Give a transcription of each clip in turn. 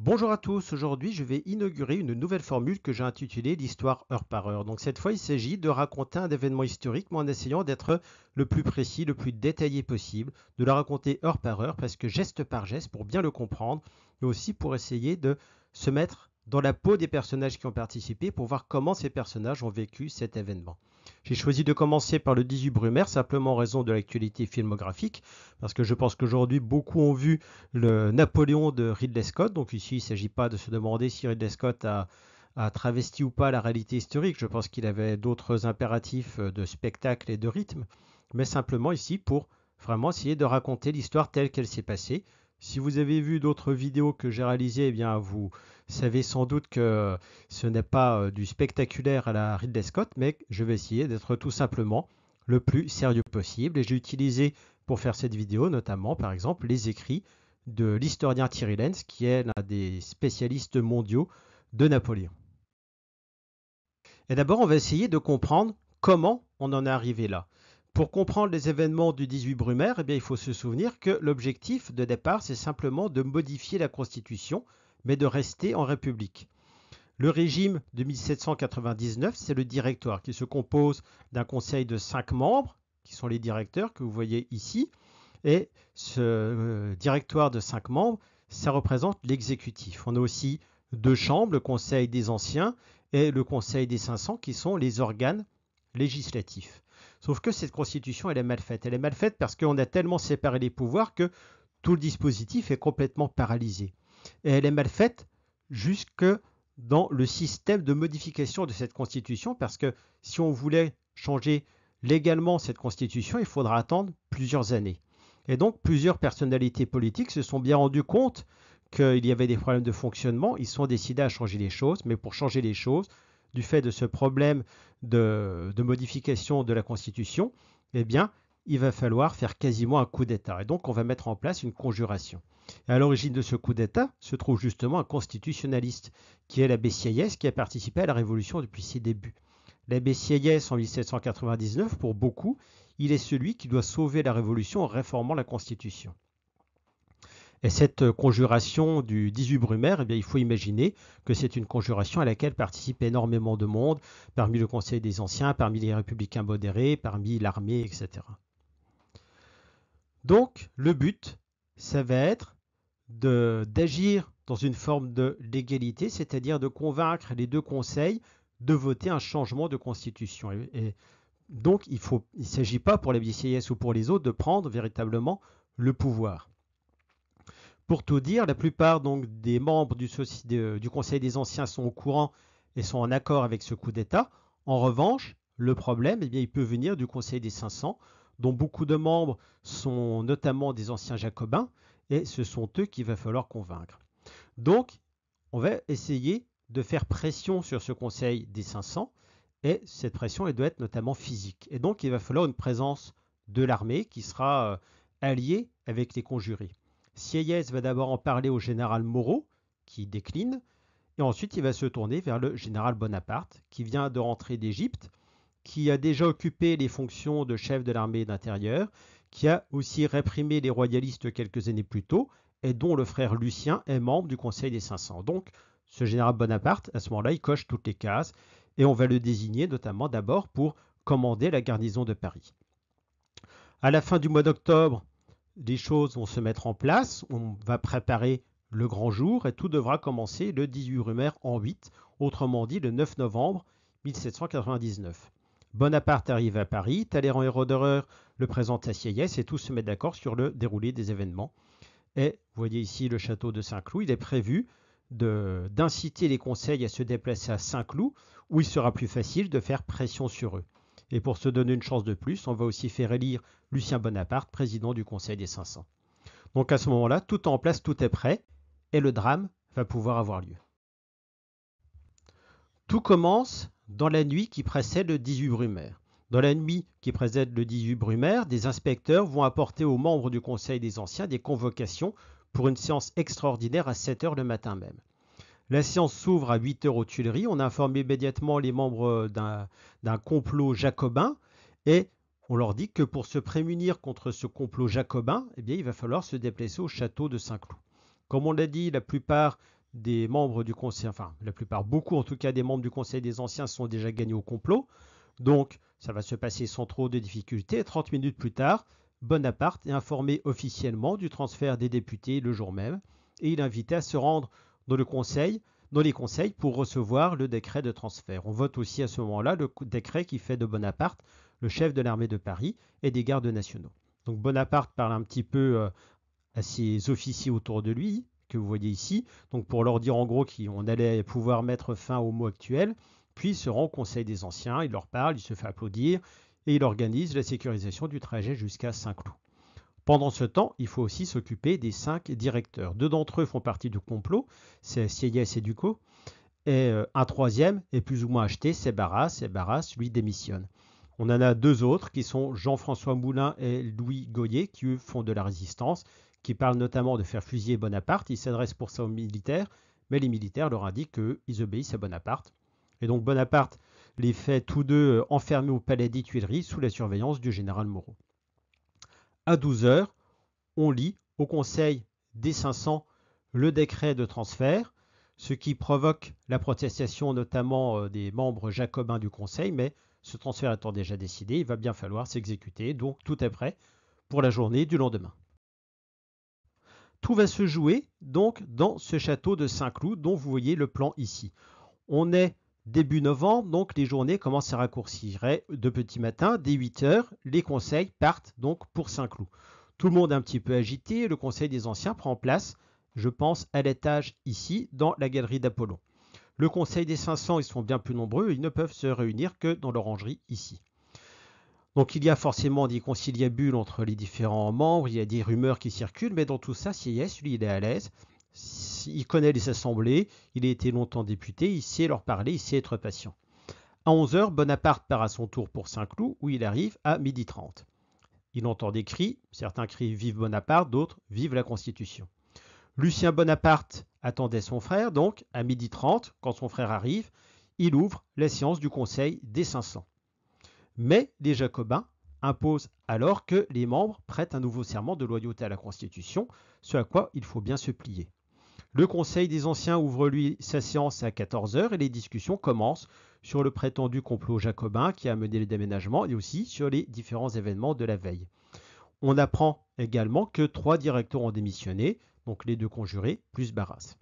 Bonjour à tous, aujourd'hui je vais inaugurer une nouvelle formule que j'ai intitulée l'histoire heure par heure. Donc cette fois il s'agit de raconter un événement historique mais en essayant d'être le plus précis, le plus détaillé possible, de la raconter heure par heure parce que geste par geste pour bien le comprendre mais aussi pour essayer de se mettre dans la peau des personnages qui ont participé pour voir comment ces personnages ont vécu cet événement. J'ai choisi de commencer par le 18 Brumaire, simplement en raison de l'actualité filmographique, parce que je pense qu'aujourd'hui, beaucoup ont vu le Napoléon de Ridley Scott. Donc ici, il ne s'agit pas de se demander si Ridley Scott a, a travesti ou pas la réalité historique. Je pense qu'il avait d'autres impératifs euh, de spectacle et de rythme, mais simplement ici pour vraiment essayer de raconter l'histoire telle qu'elle s'est passée, si vous avez vu d'autres vidéos que j'ai réalisées, eh bien vous savez sans doute que ce n'est pas euh, du spectaculaire à la Ridley Scott, mais je vais essayer d'être tout simplement le plus sérieux possible. Et j'ai utilisé pour faire cette vidéo notamment, par exemple, les écrits de l'historien Thierry Lenz, qui est l'un des spécialistes mondiaux de Napoléon. Et d'abord, on va essayer de comprendre comment on en est arrivé là. Pour comprendre les événements du 18 Brumaire, eh il faut se souvenir que l'objectif de départ, c'est simplement de modifier la Constitution, mais de rester en République. Le régime de 1799, c'est le directoire qui se compose d'un conseil de cinq membres, qui sont les directeurs que vous voyez ici. Et ce euh, directoire de cinq membres, ça représente l'exécutif. On a aussi deux chambres, le conseil des anciens et le conseil des 500, qui sont les organes législatifs. Sauf que cette constitution, elle est mal faite. Elle est mal faite parce qu'on a tellement séparé les pouvoirs que tout le dispositif est complètement paralysé. Et elle est mal faite jusque dans le système de modification de cette constitution, parce que si on voulait changer légalement cette constitution, il faudra attendre plusieurs années. Et donc plusieurs personnalités politiques se sont bien rendues compte qu'il y avait des problèmes de fonctionnement, ils sont décidés à changer les choses, mais pour changer les choses, du fait de ce problème de, modification de la Constitution, eh bien, il va falloir faire quasiment un coup d'État. Et donc, on va mettre en place une conjuration. Et à l'origine de ce coup d'État se trouve justement un constitutionnaliste, qui est l'abbé Sieyès, qui a participé à la Révolution depuis ses débuts. L'abbé Sieyès, en 1799, pour beaucoup, il est celui qui doit sauver la Révolution en réformant la Constitution. Et cette euh, conjuration du 18 Brumaire, eh bien, il faut imaginer que c'est une conjuration à laquelle participent énormément de monde, parmi le Conseil des Anciens, parmi les républicains modérés, parmi l'armée, etc. Donc, le but, ça va être d'agir dans une forme de légalité, c'est-à-dire de convaincre les deux conseils de voter un changement de constitution. Et, donc, il ne s'agit pas pour la BCIS ou pour les autres de prendre véritablement le pouvoir. Pour tout dire, la plupart donc, des membres du, Conseil des Anciens sont au courant et sont en accord avec ce coup d'État. En revanche, le problème, eh bien, il peut venir du Conseil des 500, dont beaucoup de membres sont notamment des anciens jacobins, et ce sont eux qu'il va falloir convaincre. Donc, on va essayer de faire pression sur ce Conseil des 500, et cette pression, elle doit être notamment physique. Et donc, il va falloir une présence de l'armée qui sera euh, alliée avec les conjurés. Sieyès va d'abord en parler au général Moreau, qui décline, et ensuite il va se tourner vers le général Bonaparte, qui vient de rentrer d'Égypte, qui a déjà occupé les fonctions de chef de l'armée d'intérieur, qui a aussi réprimé les royalistes quelques années plus tôt, et dont le frère Lucien est membre du Conseil des 500. Donc, ce général Bonaparte, à ce moment-là, il coche toutes les cases, et on va le désigner notamment d'abord pour commander la garnison de Paris. À la fin du mois d'octobre, les choses vont se mettre en place, on va préparer le grand jour et tout devra commencer le 18 rumeur en 8, autrement dit le 9 novembre 1799. Bonaparte arrive à Paris, Talleyrand et Roderer le présentent à Sieyès et tous se mettent d'accord sur le déroulé des événements. Et vous voyez ici le château de Saint-Cloud, il est prévu d'inciter les conseils à se déplacer à Saint-Cloud où il sera plus facile de faire pression sur eux. Et pour se donner une chance de plus, on va aussi faire élire Lucien Bonaparte, président du Conseil des 500. Donc à ce moment-là, tout est en place, tout est prêt, et le drame va pouvoir avoir lieu. Tout commence dans la nuit qui précède le 18 brumaire. Dans la nuit qui précède le 18 brumaire, des inspecteurs vont apporter aux membres du Conseil des Anciens des convocations pour une séance extraordinaire à 7 heures le matin même. La séance s'ouvre à 8 heures aux Tuileries. On informe immédiatement les membres euh, d'un complot jacobin et on leur dit que pour se prémunir contre ce complot jacobin, eh bien, il va falloir se déplacer au château de Saint-Cloud. Comme on l'a dit, la plupart des membres du conseil, enfin la plupart, beaucoup en tout cas des membres du conseil des anciens sont déjà gagnés au complot. Donc ça va se passer sans trop de difficultés. 30 minutes plus tard, Bonaparte est informé officiellement du transfert des députés le jour même et il est à se rendre dans le conseil, dans les conseils pour recevoir le décret de transfert. On vote aussi à ce moment-là le décret qui fait de Bonaparte le chef de l'armée de Paris et des gardes nationaux. Donc Bonaparte parle un petit peu euh, à ses officiers autour de lui, que vous voyez ici, donc pour leur dire en gros qu'on allait pouvoir mettre fin au mot actuel, puis il se rend au Conseil des Anciens, il leur parle, il se fait applaudir, et il organise la sécurisation du trajet jusqu'à Saint-Cloud. Pendant ce temps, il faut aussi s'occuper des cinq directeurs. Deux d'entre eux font partie du complot, c'est Sieyès et Duco. Et euh, un troisième est plus ou moins acheté, c'est Barras, et Barras, lui, démissionne. On en a deux autres qui sont Jean-François Moulin et Louis Goyer, qui font de la résistance, qui parlent notamment de faire fusiller Bonaparte. Ils s'adressent pour ça aux militaires, mais les militaires leur indiquent qu'ils obéissent à Bonaparte. Et donc Bonaparte les fait tous deux euh, enfermer au palais des Tuileries sous la surveillance du général Moreau à 12h, on lit au Conseil des 500 le décret de transfert, ce qui provoque la protestation notamment euh, des membres jacobins du Conseil, mais ce transfert étant déjà décidé, il va bien falloir s'exécuter, donc tout après prêt pour la journée du lendemain. Tout va se jouer donc dans ce château de Saint-Cloud dont vous voyez le plan ici. On est Début novembre, donc les journées commencent à raccourcir. De petit matin, dès 8h, les conseils partent donc pour Saint-Cloud. Tout le monde est un petit peu agité, le conseil des anciens prend place, je pense, à l'étage ici, dans la galerie d'Apollon. Le conseil des 500, ils sont bien plus nombreux, ils ne peuvent se réunir que dans l'orangerie ici. Donc il y a forcément des conciliabules entre les différents membres, il y a des rumeurs qui circulent, mais dans tout ça, Sieyès, lui, il est à l'aise il connaît les assemblées, il a été longtemps député, il sait leur parler, il sait être patient. À 11h, Bonaparte part à son tour pour Saint-Cloud, où il arrive à 12h30. Il entend des cris, certains crient Vive Bonaparte, d'autres Vive la Constitution. Lucien Bonaparte attendait son frère, donc à 12h30, quand son frère arrive, il ouvre la séance du Conseil des 500. Mais les Jacobins imposent alors que les membres prêtent un nouveau serment de loyauté à la Constitution, ce à quoi il faut bien se plier. Le Conseil des Anciens ouvre lui sa séance à 14h et les discussions commencent sur le prétendu complot jacobin qui a mené les déménagements et aussi sur les différents événements de la veille. On apprend également que trois directeurs ont démissionné, donc les deux conjurés plus Barras.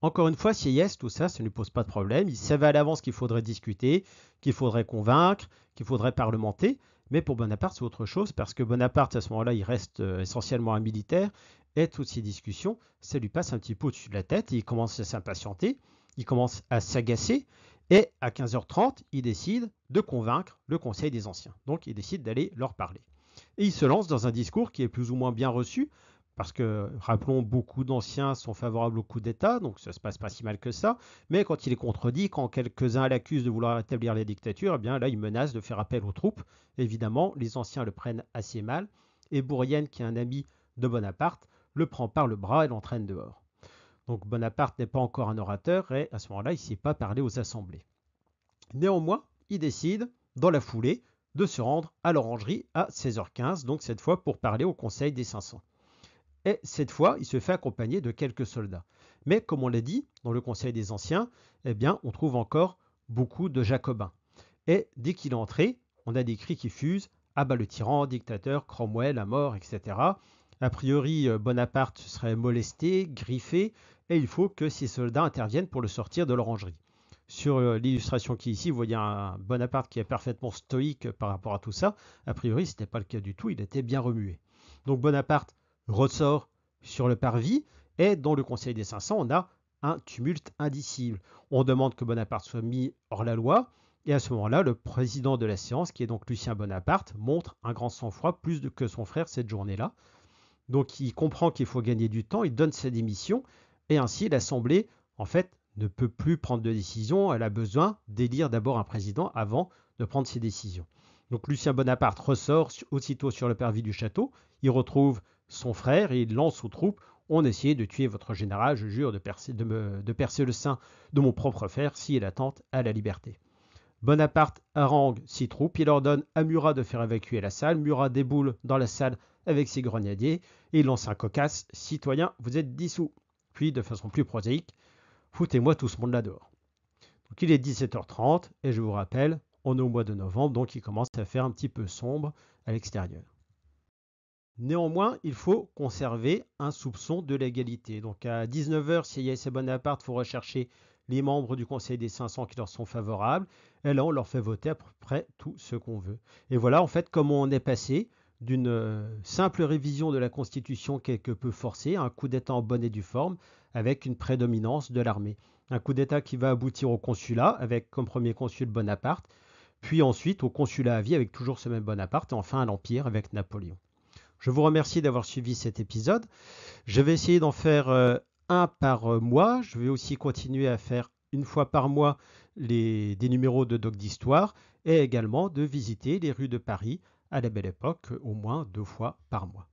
Encore une fois, yes tout ça, ça ne pose pas de problème. Il savait à l'avance qu'il faudrait discuter, qu'il faudrait convaincre, qu'il faudrait parlementer. Mais pour Bonaparte, c'est autre chose, parce que Bonaparte, à ce moment-là, il reste euh, essentiellement un militaire, et toutes ces discussions, ça lui passe un petit peu au-dessus de la tête, et il commence à s'impatienter, il commence à s'agacer, et à 15h30, il décide de convaincre le Conseil des Anciens. Donc il décide d'aller leur parler. Et il se lance dans un discours qui est plus ou moins bien reçu, parce que, rappelons, beaucoup d'anciens sont favorables au coup d'État, donc ça se passe pas si mal que ça, mais quand il est contredit, quand quelques-uns l'accusent de vouloir établir la dictature, eh bien là, il menace de faire appel aux troupes. Évidemment, les anciens le prennent assez mal, et Bourrienne, qui est un ami de Bonaparte, le prend par le bras et l'entraîne dehors. Donc Bonaparte n'est pas encore un orateur et à ce moment-là, il ne sait pas parler aux assemblées. Néanmoins, il décide, dans la foulée, de se rendre à l'orangerie à 16h15, donc cette fois pour parler au Conseil des 500. Et cette fois, il se fait accompagner de quelques soldats. Mais comme on l'a dit, dans le Conseil des Anciens, eh bien, on trouve encore beaucoup de jacobins. Et dès qu'il est entré, on a des cris qui fusent, ah bah le tyran, dictateur, Cromwell, à mort, etc. A priori, euh, Bonaparte serait molesté, griffé, et il faut que ses soldats interviennent pour le sortir de l'orangerie. Sur euh, l'illustration qui est ici, vous voyez un Bonaparte qui est parfaitement stoïque par rapport à tout ça. A priori, ce n'était pas le cas du tout, il était bien remué. Donc Bonaparte ressort sur le parvis, et dans le Conseil des 500, on a un tumulte indicible. On demande que Bonaparte soit mis hors la loi, et à ce moment-là, le président de la séance, qui est donc Lucien Bonaparte, montre un grand sang-froid, plus que son frère cette journée-là, donc il comprend qu'il faut gagner du temps, il donne sa démission, et ainsi l'Assemblée, en fait, ne peut plus prendre de décision, elle a besoin d'élire d'abord un président avant de prendre ses décisions. Donc Lucien Bonaparte ressort aussitôt sur le pervis du château, il retrouve son frère et il lance aux troupes On essayait de tuer votre général, je jure de percer, de, percer le sein de mon propre frère si elle attente à la liberté. Bonaparte harangue ses troupes, il ordonne à Murat de faire évacuer la salle, Murat déboule dans la salle avec ses grenadiers et lance un cocasse citoyen, vous êtes dissous. Puis, de façon plus prosaïque, Foutez-moi tout ce monde là dehors. Donc, il est 17h30 et je vous rappelle, on est au mois de novembre, donc il commence à faire un petit peu sombre à l'extérieur. Néanmoins, il faut conserver un soupçon de légalité. Donc à 19h, si y a ces Bonaparte, il faut rechercher les membres du Conseil des 500 qui leur sont favorables. Et eh là, on leur fait voter à peu près tout ce qu'on veut. Et voilà, en fait, comment on est passé d'une euh, simple révision de la Constitution quelque peu forcée, un coup d'État en bonne et due forme, avec une prédominance de l'armée. Un coup d'État qui va aboutir au consulat, avec comme premier consul Bonaparte, puis ensuite au consulat à vie, avec toujours ce même Bonaparte, et enfin à l'Empire, avec Napoléon. Je vous remercie d'avoir suivi cet épisode. Je vais essayer d'en faire euh, un par euh, mois. Je vais aussi continuer à faire une fois par mois des numéros de Doc d'Histoire et également de visiter les rues de Paris à la belle époque au moins deux fois par mois.